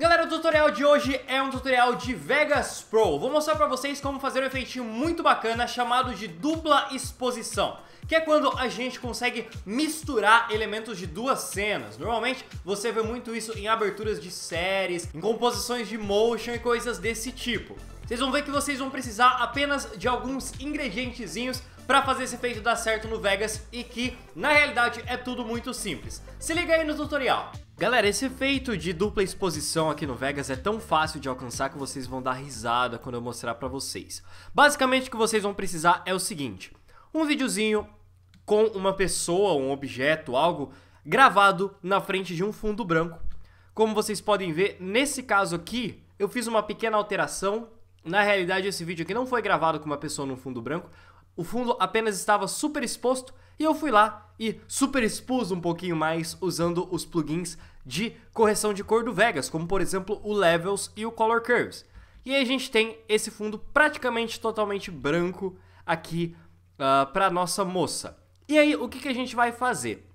Galera, o tutorial de hoje é um tutorial de Vegas Pro. Vou mostrar pra vocês como fazer um efeito muito bacana chamado de dupla exposição que é quando a gente consegue misturar elementos de duas cenas. Normalmente você vê muito isso em aberturas de séries, em composições de motion e coisas desse tipo. Vocês vão ver que vocês vão precisar apenas de alguns ingredientezinhos para fazer esse efeito dar certo no Vegas e que, na realidade, é tudo muito simples. Se liga aí no tutorial. Galera, esse efeito de dupla exposição aqui no Vegas é tão fácil de alcançar que vocês vão dar risada quando eu mostrar para vocês. Basicamente o que vocês vão precisar é o seguinte, um videozinho com uma pessoa, um objeto, algo gravado na frente de um fundo branco. Como vocês podem ver, nesse caso aqui, eu fiz uma pequena alteração. Na realidade, esse vídeo aqui não foi gravado com uma pessoa no fundo branco. O fundo apenas estava super exposto e eu fui lá e super expus um pouquinho mais usando os plugins de correção de cor do Vegas, como por exemplo o Levels e o Color Curves. E aí a gente tem esse fundo praticamente totalmente branco aqui uh, ah, para nossa moça. E aí o que, que a gente vai fazer?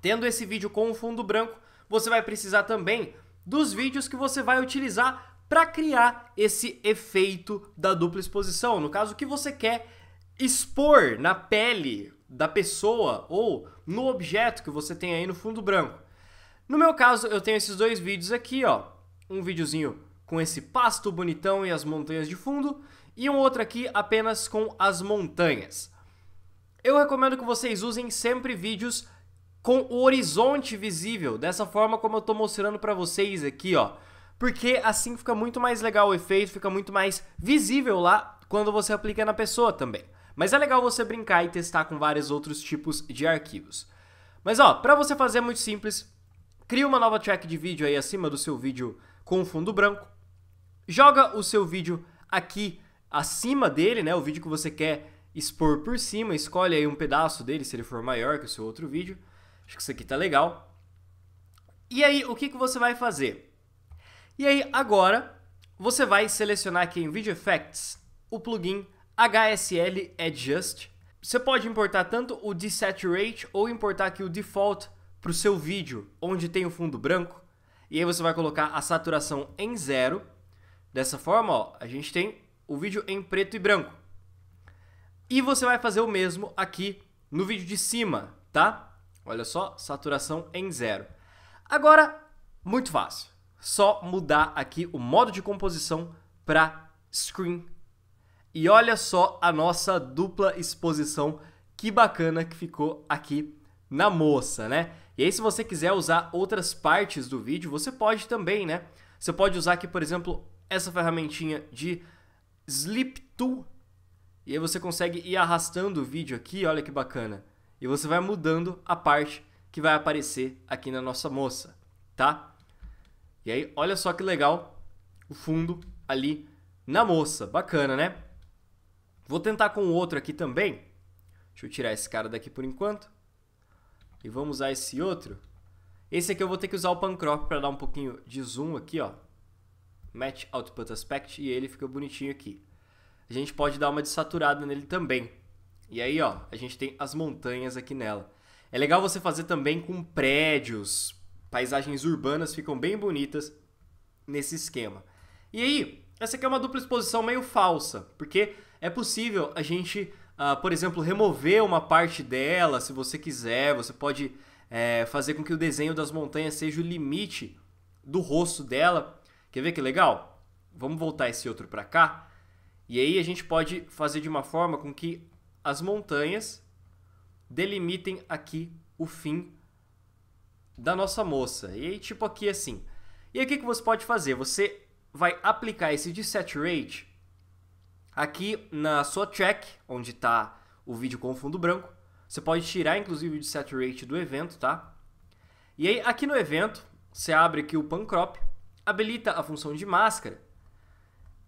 Tendo esse vídeo com o fundo branco, você vai precisar também dos vídeos que você vai utilizar para criar esse efeito da dupla exposição. No caso, o que você quer expor na pele da pessoa ou no objeto que você tem aí no fundo branco. No meu caso, eu tenho esses dois vídeos aqui, ó. Um videozinho com esse pasto bonitão e as montanhas de fundo, e um outro aqui apenas com as montanhas. Eu recomendo que vocês usem sempre vídeos com o horizonte visível, dessa forma como eu estou mostrando para vocês aqui, ó. Porque assim fica muito mais legal o efeito, fica muito mais visível lá quando você aplica na pessoa também. Mas é legal você brincar e testar com vários outros tipos de arquivos. Mas ó, para você fazer é muito simples, cria uma nova track de vídeo aí acima do seu vídeo com fundo branco, joga o seu vídeo aqui acima dele, né, o vídeo que você quer expor por cima, escolhe aí um pedaço dele se ele for maior que o seu outro vídeo. Acho que isso aqui tá legal. E aí, o que, que você vai fazer? E aí, agora, você vai selecionar aqui em Video Effects o plugin HSL Adjust. É você pode importar tanto o Desaturate ou importar aqui o Default para o seu vídeo, onde tem o fundo branco. E aí você vai colocar a saturação em zero. Dessa forma, ó, a gente tem o vídeo em preto e branco. E você vai fazer o mesmo aqui no vídeo de cima, tá? Olha só, saturação em zero. Agora, muito fácil. Só mudar aqui o modo de composição para Screen e olha só a nossa dupla exposição, que bacana que ficou aqui na moça, né? E aí se você quiser usar outras partes do vídeo, você pode também, né? Você pode usar aqui, por exemplo, essa ferramentinha de Sleep Tool, e aí você consegue ir arrastando o vídeo aqui, olha que bacana. E você vai mudando a parte que vai aparecer aqui na nossa moça, tá? E aí, olha só que legal o fundo ali na moça, bacana, né? Vou tentar com outro aqui também. Deixa eu tirar esse cara daqui por enquanto. E vamos usar esse outro. Esse aqui eu vou ter que usar o pancrop para dar um pouquinho de zoom aqui, ó. Match Output Aspect e ele fica bonitinho aqui. A gente pode dar uma desaturada nele também. E aí, ó, a gente tem as montanhas aqui nela. É legal você fazer também com prédios. Paisagens urbanas ficam bem bonitas nesse esquema. E aí, essa aqui é uma dupla exposição meio falsa, porque é possível a gente, uh, por exemplo, remover uma parte dela, se você quiser, você pode é, fazer com que o desenho das montanhas seja o limite do rosto dela. Quer ver que legal? Vamos voltar esse outro para cá. E aí a gente pode fazer de uma forma com que as montanhas delimitem aqui o fim da nossa moça. E aí, tipo aqui assim. E aí, o que, que você pode fazer? Você vai aplicar esse de saturate Aqui na sua track, onde está o vídeo com fundo branco, você pode tirar inclusive o saturate do evento, tá? E aí aqui no evento, você abre aqui o pan crop, habilita a função de máscara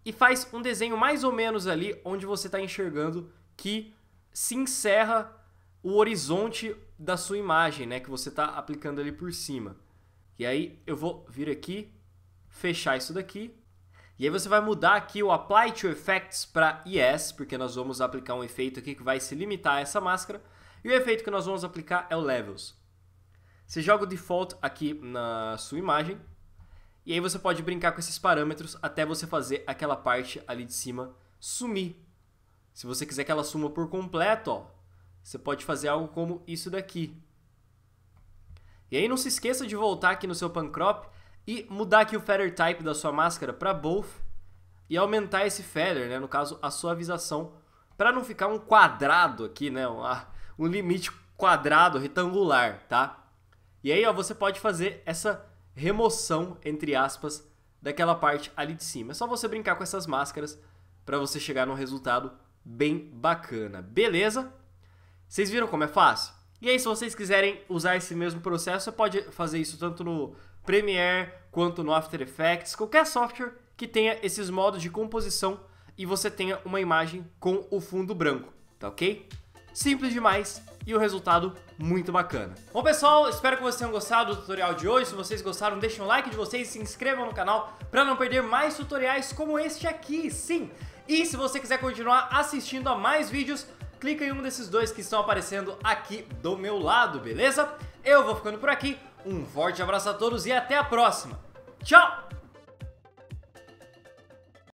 e faz um desenho mais ou menos ali onde você está enxergando que se encerra o horizonte da sua imagem, né, que você está aplicando ali por cima. E aí eu vou vir aqui, fechar isso daqui e aí você vai mudar aqui o Apply to Effects para Yes, porque nós vamos aplicar um efeito aqui que vai se limitar a essa máscara. E o efeito que nós vamos aplicar é o Levels. Você joga o default aqui na sua imagem. E aí você pode brincar com esses parâmetros até você fazer aquela parte ali de cima sumir. Se você quiser que ela suma por completo, ó, você pode fazer algo como isso daqui. E aí não se esqueça de voltar aqui no seu pan crop e mudar aqui o feather type da sua máscara para both e aumentar esse feather, né? no caso a suavização, para não ficar um quadrado aqui, né? um, um limite quadrado, retangular, tá? E aí ó, você pode fazer essa remoção, entre aspas, daquela parte ali de cima. É só você brincar com essas máscaras para você chegar num resultado bem bacana, beleza? Vocês viram como é fácil? E aí, se vocês quiserem usar esse mesmo processo, você pode fazer isso tanto no Premiere quanto no After Effects, qualquer software que tenha esses modos de composição e você tenha uma imagem com o fundo branco, tá ok? Simples demais e o resultado muito bacana. Bom pessoal, espero que vocês tenham gostado do tutorial de hoje. Se vocês gostaram, deixem um like de vocês, se inscrevam no canal para não perder mais tutoriais como este aqui, sim! E se você quiser continuar assistindo a mais vídeos, clica em um desses dois que estão aparecendo aqui do meu lado, beleza? Eu vou ficando por aqui, um forte abraço a todos e até a próxima. Tchau!